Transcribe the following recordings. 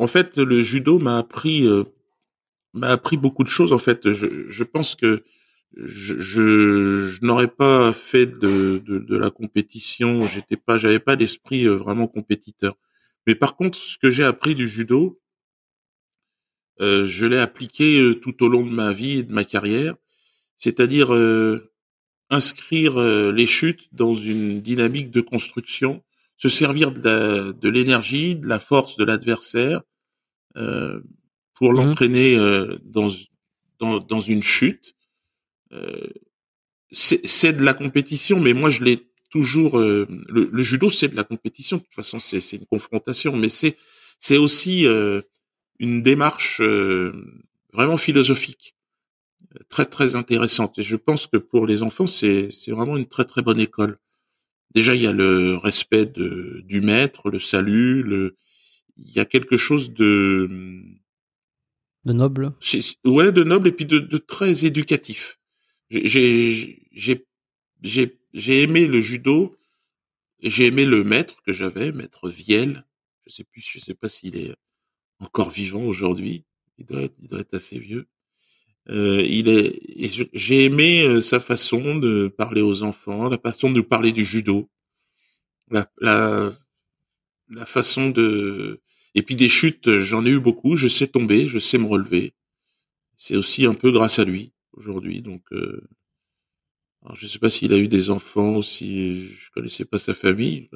en fait, le judo m'a appris euh, m'a appris beaucoup de choses. En fait, je, pense que je, n'aurais pas fait de, de, la compétition. J'étais pas, j'avais pas d'esprit euh, vraiment compétiteur. Mais par contre, ce que j'ai appris du judo, euh, je l'ai appliqué tout au long de ma vie et de ma carrière. C'est-à-dire inscrire les chutes dans une dynamique de construction se servir de l'énergie, de, la force de l'adversaire euh, pour mmh l'entraîner euh, dans, dans, une chute. Euh, c'est de la compétition, mais moi je l'ai toujours. Le, judo, c'est de la compétition. De toute façon, c'est une confrontation, mais c'est c'est aussi une démarche vraiment philosophique, très très intéressante. Et je pense que pour les enfants, c'est c'est vraiment une très très bonne école déjà il y a le respect de, du maître, le salut, le, il y a quelque chose de de noble. Ouais, de noble et puis de, de très éducatif. J'ai j'ai j'ai j'ai aimé le judo, j'ai aimé le maître que j'avais, maître Viel. Je sais plus, je sais pas s'il est encore vivant aujourd'hui. Il doit il doit être assez vieux. Euh, il est, j'ai aimé euh, sa façon de parler aux enfants, la façon de parler du judo, la, la, la façon de, et puis des chutes, j'en ai eu beaucoup. Je sais tomber, je sais me relever. C'est aussi un peu grâce à lui aujourd'hui. Donc, euh... Alors, je sais pas s'il a eu des enfants ou si je connaissais pas sa famille,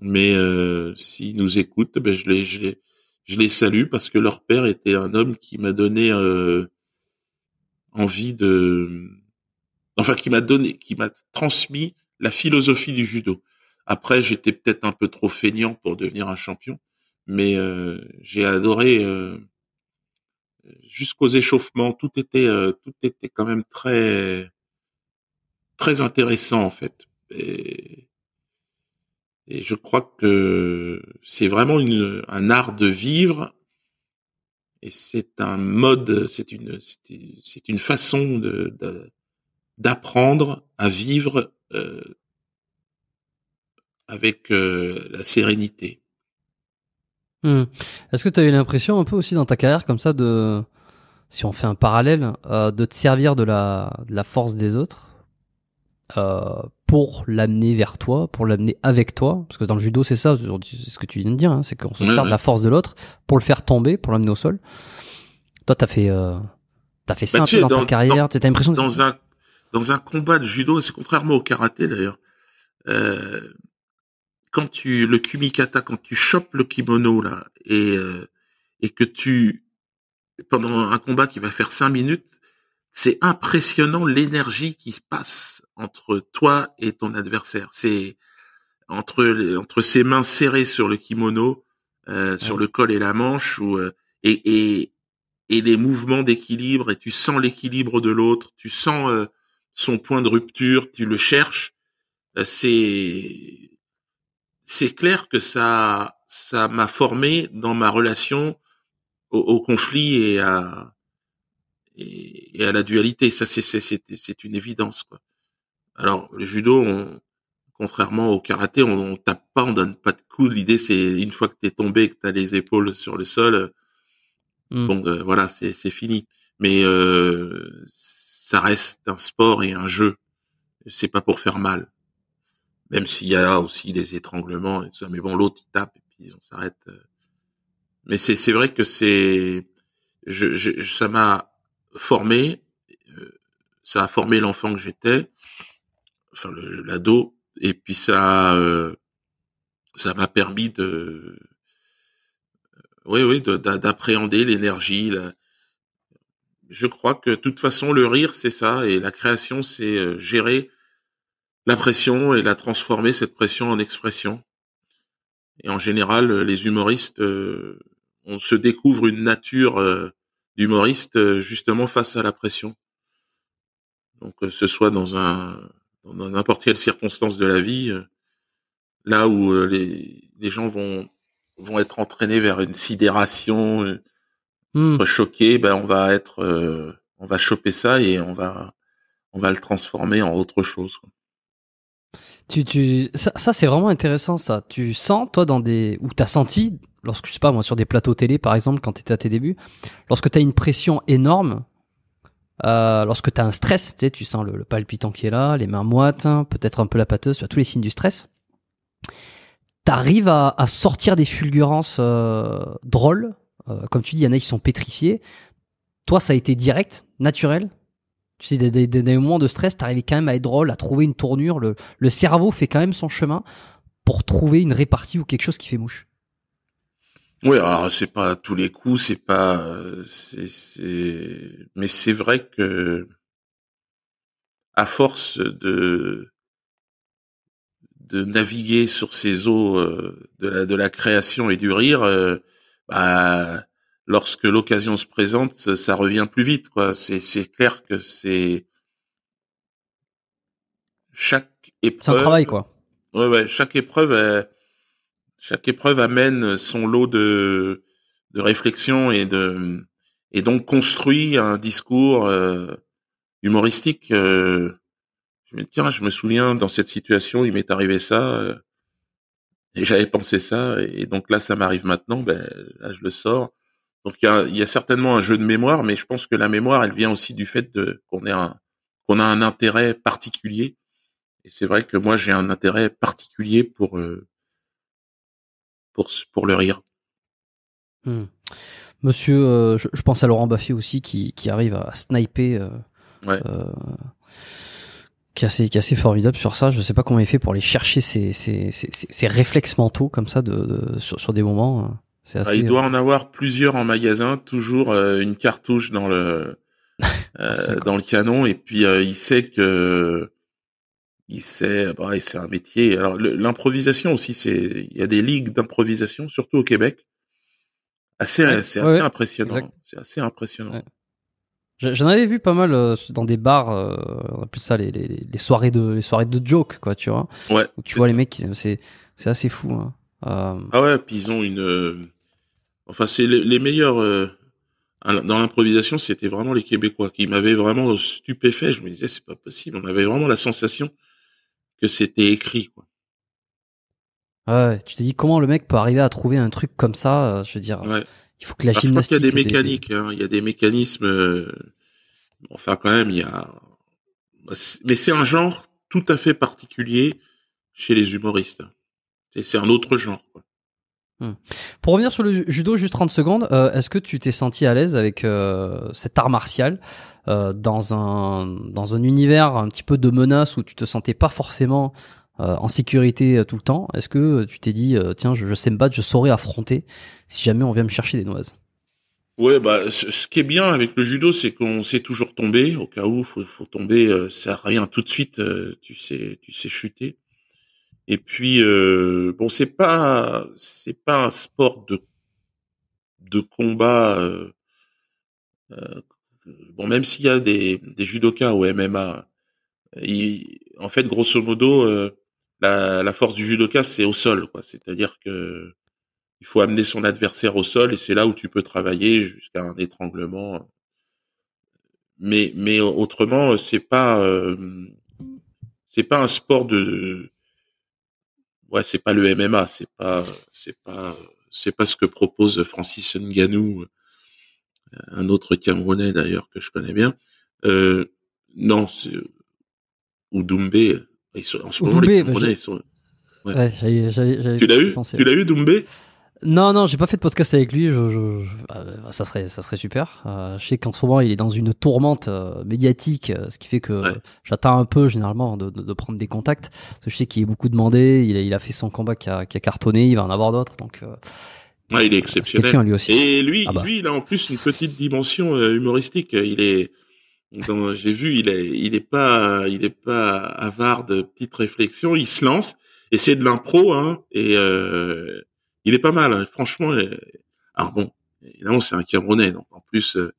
mais euh, s'il nous écoute, ben je les, je les, je les salue parce que leur père était un homme qui m'a donné euh, envie de, enfin qui m'a donné, qui m'a transmis la philosophie du judo. Après, j'étais peut-être un peu trop feignant pour devenir un champion, mais euh, j'ai adoré euh, jusqu'aux échauffements. Tout était, euh, tout était quand même très, très intéressant en fait. Et, et je crois que c'est vraiment une, un art de vivre et c'est un mode, c'est une, c'est une façon de, d'apprendre à vivre euh, avec euh, la sérénité. Hmm. Est-ce que tu as eu l'impression un peu aussi dans ta carrière comme ça de, si on fait un parallèle, euh, de te servir de la, de la force des autres euh, pour l'amener vers toi, pour l'amener avec toi, parce que dans le judo c'est ça, c'est ce que tu viens de dire, hein, c'est qu'on se sert de la force de l'autre pour le faire tomber, pour l'amener au sol. Toi, t'as fait, euh, t'as fait bah, ça un peu dans, ta carrière. T'as l'impression dans un dans un combat de judo, c'est contrairement au karaté d'ailleurs. Euh, quand tu le kumikata, quand tu chopes le kimono là et euh, et que tu pendant un combat qui va faire cinq minutes, c'est impressionnant l'énergie qui passe entre toi et ton adversaire. C'est entre entre ses mains serrées sur le kimono, euh, sur le col et la manche, ou euh, et, et et les mouvements d'équilibre et tu sens l'équilibre de l'autre, tu sens euh, son point de rupture, tu le cherches. c'est c'est clair que ça ça m'a formé dans ma relation au conflit et à et, à la dualité. Ça, c'est une évidence. Quoi. Alors, le judo, contrairement au karaté, on, tape pas, on donne pas de coups. L'idée, c'est une fois que t'es tombé, que t'as les épaules sur le sol, donc hmm. euh, voilà, c'est fini. Mais euh, ça reste un sport et un jeu. C'est pas pour faire mal. Même s'il y a aussi des étranglements et tout ça. Mais bon, l'autre, il tape et puis on s'arrête. Euh. Mais c'est vrai que c'est, je, je, ça m'a formé, euh, ça a formé l'enfant que j'étais, enfin l'ado, et puis ça, euh, ça m'a permis de, euh, oui, oui, d'appréhender l'énergie. Je crois que de toute façon, le rire, c'est ça, et la création, c'est gérer la pression et la transformer, cette pression, en expression. Et en général, les humoristes, on se découvre une nature d'humoriste, euh, justement face à la pression. Donc euh, ce soit dans un dans n'importe quelle circonstance de la vie, euh, là où les, les gens vont vont être entraînés vers une sidération, mmh. choqués, ben on va être on va choper ça et on va on va le transformer en autre chose. Tu, tu, ça, ça c'est vraiment intéressant ça. Tu sens toi dans des ou t'as senti lorsque je sais pas moi sur des plateaux télé par exemple quand tu étais à tes débuts, lorsque tu as une pression énorme, euh, lorsque tu as un stress, tu, sais, tu sens le, palpitant qui est là, les mains moites, hein, peut-être un peu la pâteuse, tu tous les signes du stress. T'arrives à, à sortir des fulgurances euh, drôles, euh, comme tu dis, il y en a qui sont pétrifiés. Toi, ça a été direct, naturel. Tu sais, des, moments de stress, t'arrives quand même à être drôle, à trouver une tournure. le cerveau fait quand même son chemin pour trouver une répartie ou quelque chose qui fait mouche. Oui, alors c'est pas tous les coups, c'est pas, euh, c'est, mais c'est vrai que à force de de naviguer sur ces eaux euh, de la de la création et du rire, euh, bah, lorsque l'occasion se présente, ça, revient plus vite, quoi. C'est c'est clair que c'est chaque épreuve. C'est un travail, quoi. Ouais, ouais. Chaque épreuve. Chaque épreuve amène son lot de, de réflexion et de et donc construit un discours euh, humoristique. Euh, je me tiens, je me souviens dans cette situation, il m'est arrivé ça euh, et j'avais pensé ça et donc là ça m'arrive maintenant, ben là je le sors. Donc il y a, y a, certainement un jeu de mémoire, mais je pense que la mémoire, elle vient aussi du fait de qu'on est un qu'on a un intérêt particulier. Et c'est vrai que moi j'ai un intérêt particulier pour pour, pour le rire. Hmm. Monsieur, euh, je, pense à Laurent Baffy aussi qui, qui arrive à sniper. Euh, euh, qui, est assez, qui assez formidable sur ça. Je sais pas comment il fait pour aller chercher ses, ses, ses, réflexes mentaux comme ça de, sur, sur, des moments. Hein. Bah, il doit euh, en avoir plusieurs en magasin, toujours euh, une cartouche dans le ah, dans le canon, et puis il sait que il sait, c'est bah, un métier. Alors l'improvisation aussi, c'est, il y a des ligues d'improvisation, surtout au Québec. Assez, c'est assez, impressionnant. C'est assez impressionnant. J'en avais vu pas mal euh, dans des bars, euh, on appelle ça les, les, les, soirées de les soirées de joke, quoi, tu vois. Où tu vois les mecs, c'est c'est assez fou. Hein. Euh, ah ouais, puis ils ont une, enfin c'est les, les, meilleurs dans l'improvisation, c'était vraiment les Québécois qui m'avaient vraiment stupéfait. Je me disais c'est pas possible, on avait vraiment la sensation que c'était écrit. Quoi. Ouais, tu te dis comment le mec peut arriver à trouver un truc comme ça euh, Je veux dire, il faut que la gymnastique. Il y a des mécaniques, hein. il y a des mécanismes. Euh, enfin, quand même, il y a. Bah, mais c'est un genre tout à fait particulier chez les humoristes. C'est un autre genre. Quoi. Hmm. Pour revenir sur le judo, juste 30 secondes, euh, est-ce que tu t'es senti à l'aise avec euh, cet art martial euh, dans, un, dans un univers un petit peu de menace où tu te sentais pas forcément en sécurité tout le temps Est-ce que tu t'es dit, tiens, je, sais me battre, je saurais affronter si jamais on vient me chercher des noises Ouais, bah, ce, qui est bien avec le judo, c'est qu'on sait toujours tomber. Au cas où, faut, faut tomber, ça rien. tout de suite. tu sais, tu sais chuter. Et puis euh, bon, c'est pas c'est pas un sport de de combat. Euh, euh, bon, même s'il y a des des judokas au MMA, il, en fait, grosso modo, la, la force du judoka c'est au sol, quoi. C'est-à-dire que il faut amener son adversaire au sol et c'est là où tu peux travailler jusqu'à un étranglement. Mais mais autrement, c'est pas c'est pas un sport de ouais, c'est pas le MMA, c'est pas, c'est pas, c'est pas ce que propose Francis Nganou, euh, un autre Camerounais d'ailleurs que je connais bien. Euh, non, euh, ou Doumbé. Ils sont, en ce les Camerounais, sont. Ouais. eu, tu l'as eu Doumbé non, non, j'ai pas fait de podcast avec lui. Je, euh, ça serait, ça serait super. Euh, je sais qu'en ce moment, il est dans une tourmente euh, médiatique, ce qui fait que j'attends un peu généralement de, de, prendre des contacts. Parce que je sais qu'il est beaucoup demandé. Il a, il a fait son combat qui a, qui a cartonné. Il va en avoir d'autres. Donc, il est exceptionnel. lui aussi. Et lui, ah bah. lui, il a en plus une petite dimension humoristique. Il est, j'ai vu, il est, il est pas, il est pas avare de petites réflexions. Il se lance et c'est de l'impro, hein. Et il est pas mal, hein. franchement. Euh, alors bon, évidemment, c'est un Camerounais, donc en plus, euh,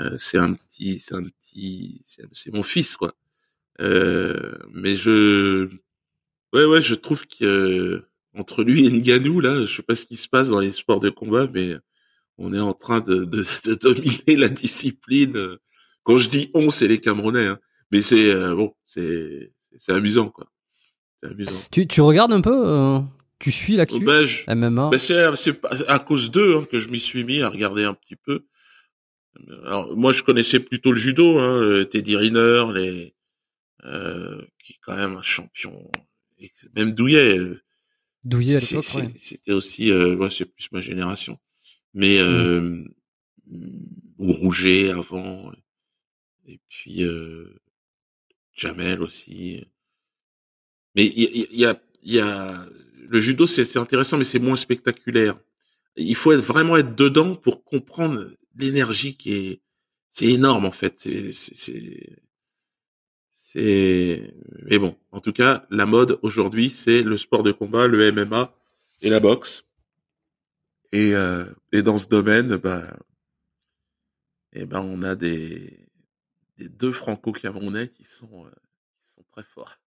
euh c'est un petit, c'est un petit, c'est mon fils, quoi. Euh, mais je, ouais, ouais, je trouve que euh, entre lui et Nganou, là, je sais pas ce qui se passe dans les sports de combat, mais on est en train de, de, de dominer la discipline. Quand je dis on, c'est les Camerounais, hein. mais c'est euh, bon, c'est amusant, quoi. C'est amusant. Tu, tu regardes un peu tu suis la ben, MMA ben c'est, à cause d'eux hein, que je m'y suis mis à regarder un petit peu. Alors, moi, je connaissais plutôt le judo, hein, Teddy Riner, les, euh, qui est quand même un champion. Même Douillet. Euh. Douillet à C'était aussi, moi euh, c'est plus ma génération. Mais, euh, mm. ou Rouget avant. Euh, et puis, euh, Jamel aussi. Mais il y, y, y a le judo, c'est intéressant, mais c'est moins spectaculaire. Il faut vraiment être dedans pour comprendre l'énergie qui est, c'est énorme en fait. C'est, c'est, mais bon. En tout cas, la mode aujourd'hui, c'est le sport de combat, le MMA et la boxe. Et, euh, dans ce domaine, bah, eh ben, on a des, des deux franco-camerounais qui sont, euh, qui sont très forts.